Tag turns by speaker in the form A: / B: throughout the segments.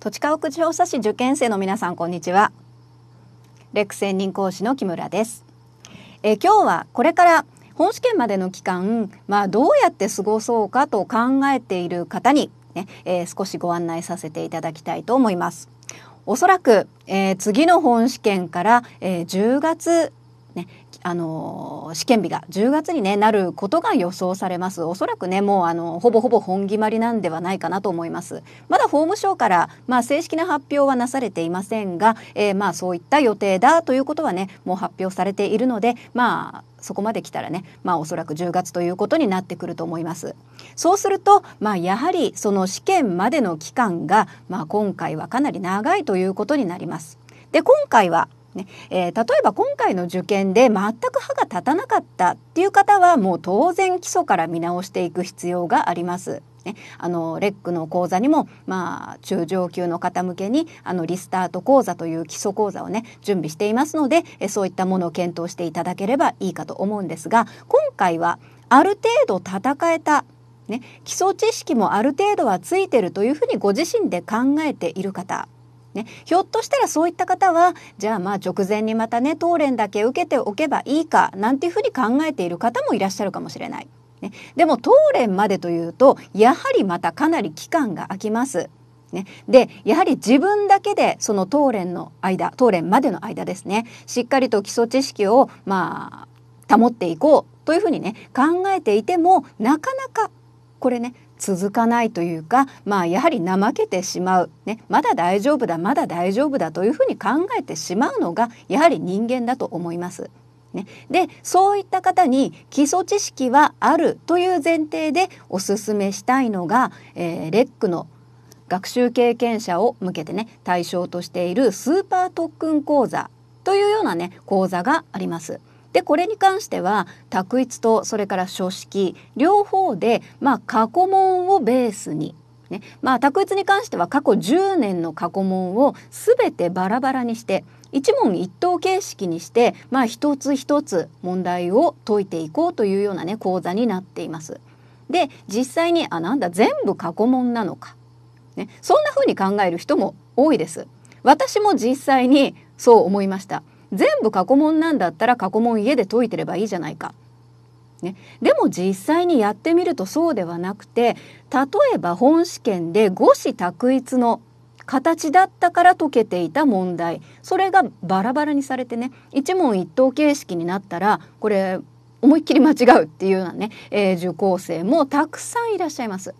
A: 土地家屋調査士受験生の皆さんこんにちはレク専任講師の木村ですえ今日はこれから本試験までの期間、まあ、どうやって過ごそうかと考えている方にね、えー、少しご案内させていただきたいと思います。おそらく、えー、次の本試験から、えー、10月ね、あの試験日が10月に、ね、なることが予想されますおそらくねもうあのほぼほぼ本決まりなんではないかなと思いますまだ法務省から、まあ、正式な発表はなされていませんが、えー、まあ、そういった予定だということはねもう発表されているのでまあそこまで来たらね、まあ、おそらく10月ということになってくると思います。そうすると、まあ、やはりその試験までの期間が、まあ、今回はかなり長いということになります。で今回はねえー、例えば今回の受験で全く歯が立たなかったっていう方はもう当然基礎から見直していく必要があります。ね、あのレックの講座にも、まあ、中上級の方向けにあのリスタート講座という基礎講座をね準備していますのでえそういったものを検討していただければいいかと思うんですが今回はある程度戦えた、ね、基礎知識もある程度はついてるというふうにご自身で考えている方ね、ひょっとしたらそういった方はじゃあまあ直前にまたね当連だけ受けておけばいいかなんていうふうに考えている方もいらっしゃるかもしれない。ね、でも当連までというとやはりまたかなり期間が空きます。ね、でやはり自分だけでその当連の間当連までの間ですねしっかりと基礎知識をまあ保っていこうというふうにね考えていてもなかなかこれね続かないというか、まあ、やはり怠けてしまう、ね、まだ大丈夫だまだ大丈夫だというふうに考えてしまうのがやはり人間だと思います。ね、でそういった方に基礎知識はあるという前提でおすすめしたいのが、えー、レックの学習経験者を向けてね対象としているスーパー特訓講座というようなね講座があります。でこれに関しては択一とそれから書式両方で、まあ、過去問をベースにねまあ、択一に関しては過去10年の過去問を全てバラバラにして一問一答形式にして、まあ、一つ一つ問題を解いていこうというような、ね、講座になっています。で実際にあなんだ全部過去問なのか、ね、そんな風に考える人も多いです。私も実際にそう思いました。全部過去問なんだったら過去問家で解いてればいいじゃないか。ね、でも実際にやってみるとそうではなくて例えば本試験で五子択一の形だったから解けていた問題それがバラバラにされてね一問一答形式になったらこれ思いっきり間違うっていうようなね、えー、受講生もたくさんいらっしゃいます。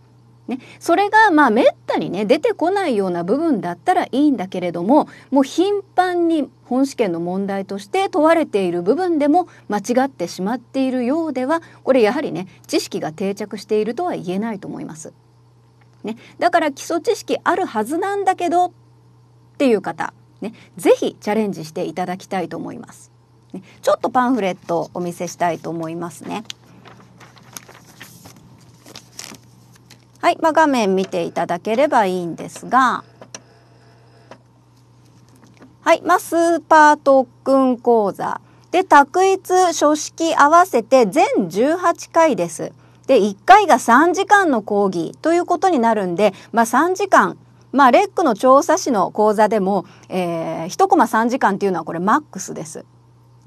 A: ね、それがまあめったにね出てこないような部分だったらいいんだけれどももう頻繁に本試験の問題として問われている部分でも間違ってしまっているようではこれやはりね知識が定着しているとは言えないと思います。ね、だから基礎知識あるはずなんだけどっていう方、ね、ぜひチャレンジしていただきたいと思います。ね、ちょっとパンフレットをお見せしたいと思いますね。はい、まあ、画面見ていただければいいんですが、はい、まあ、スーパー特訓講座で択一書式合わせて全18回です。で1回が3時間の講義ということになるんで、まあ、3時間まあレックの調査士の講座でも、えー、1コマ3時間っていうのはこれマックスです。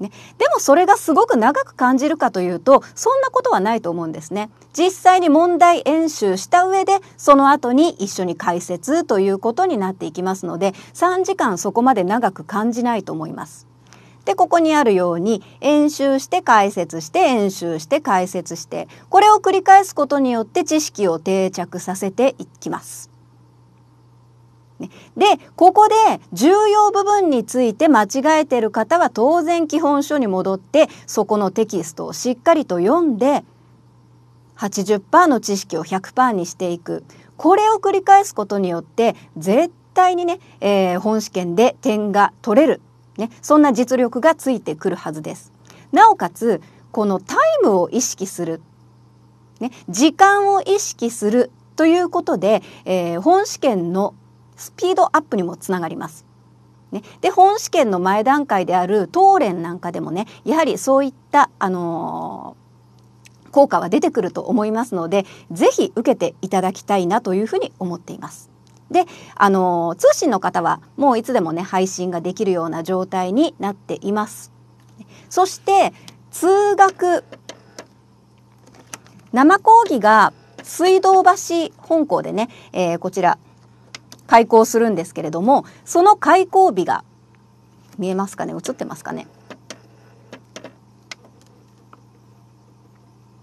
A: ね。でもそれがすごく長く感じるかというとそんなことはないと思うんですね。実際に問題演習した上でその後に一緒に解説ということになっていきますので3時間そこまで長く感じないと思います。でここにあるように演習して解説して演習して解説してこれを繰り返すことによって知識を定着させていきます。でここで重要部分について間違えてる方は当然基本書に戻ってそこのテキストをしっかりと読んで80%の知識を100%にしていくこれを繰り返すことによって絶対にね、えー、本試験で点が取れる、ね、そんな実力がついてくるはずです。なおかつこのタイムを意識する、ね、時間を意識するということで、えー、本試験のスピードアップにもつながります。ね、で本試験の前段階である答練なんかでもねやはりそういった、あのー、効果は出てくると思いますので是非受けていただきたいなというふうに思っています。で、あのー、通信の方はもういつでもね配信ができるような状態になっています。そして通学生講義が水道橋本校でね、えー、こちら開校するんですけれどもその開校日が見えますかね映ってますかね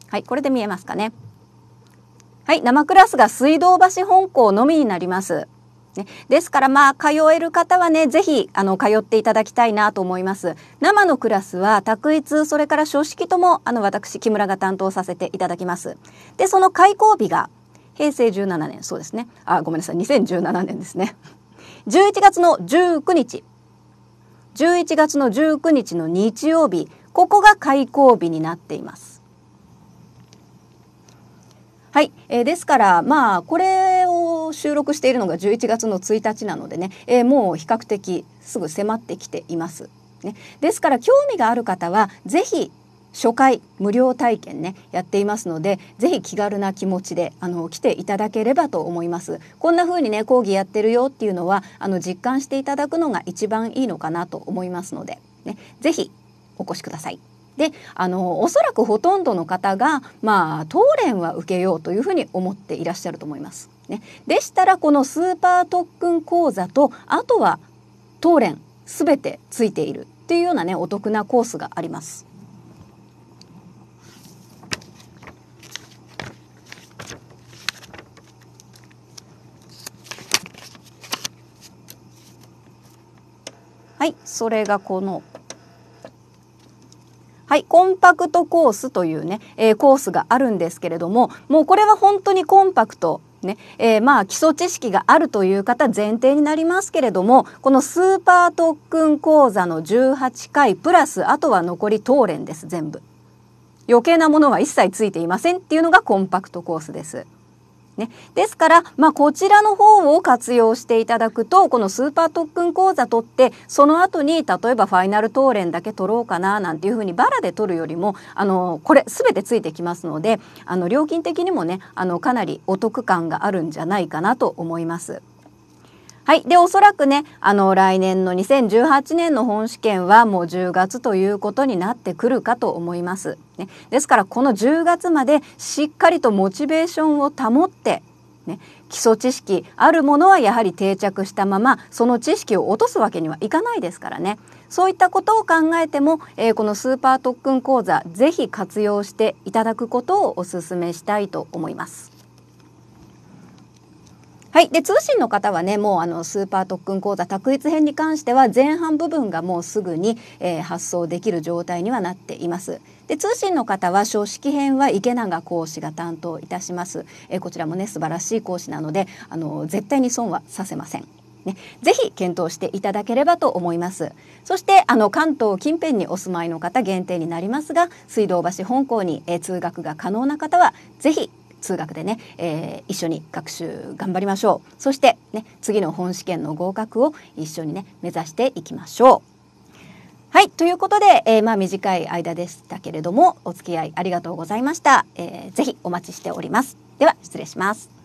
A: はいこれで見えますかねはい生クラスが水道橋本校のみになりますね、ですからまあ通える方はねぜひあの通っていただきたいなと思います生のクラスは卓一それから書式ともあの私木村が担当させていただきますでその開校日が平成17年そうですねあごめんなさい2017年ですね11月の19日11月の19日の日曜日ここが開口日になっていますはい、えー、ですからまあこれを収録しているのが11月の1日なのでね、えー、もう比較的すぐ迫ってきています。ね、ですから興味がある方はぜひ初回無料体験ねやっていますのでぜひ気軽な気持ちであの来ていただければと思いますこんな風にね講義やってるよっていうのはあの実感していただくのが一番いいのかなと思いますのでねぜひお越しくださいであのおそらくほとんどの方がまあ当連は受けようというふうに思っていらっしゃると思います。ね、でしたらこのスーパー特訓講座とあとは当連全てついているっていうようなねお得なコースがあります。それがこのはい、コンパクトコースというね、えー、コースがあるんですけれどももうこれは本当にコンパクトねえー、まあ基礎知識があるという方前提になりますけれどもこのスーパー特訓講座の18回プラスあとは残り当連です全部余計なものは一切ついていませんっていうのがコンパクトコースです。ね、ですから、まあ、こちらの方を活用していただくとこのスーパー特訓講座取ってその後に例えばファイナルトーレンだけ取ろうかななんていうふうにバラで取るよりもあのこれ全てついてきますのであの料金的にもねあのかなりお得感があるんじゃないかなと思います。はい。で、おそらくね、あの、来年の2018年の本試験はもう10月ということになってくるかと思います。ね、ですから、この10月までしっかりとモチベーションを保って、ね、基礎知識あるものはやはり定着したままその知識を落とすわけにはいかないですからねそういったことを考えても、えー、このスーパー特訓講座ぜひ活用していただくことをお勧めしたいと思います。はい。で、通信の方はね、もうあの、スーパー特訓講座択一編に関しては、前半部分がもうすぐに、えー、発送できる状態にはなっています。で、通信の方は、書式編は池永講師が担当いたします。えー、こちらもね、素晴らしい講師なので、あの、絶対に損はさせません。ね、ぜひ検討していただければと思いますそしてあの関東近辺にお住まいの方限定になりますが水道橋本校に、えー、通学が可能な方はぜひ通学でね、えー、一緒に学習頑張りましょうそしてね次の本試験の合格を一緒にね目指していきましょう。はいということで、えー、まあ短い間でしたけれどもお付き合いありがとうございました、えー、ぜひお待ちしておりますでは失礼します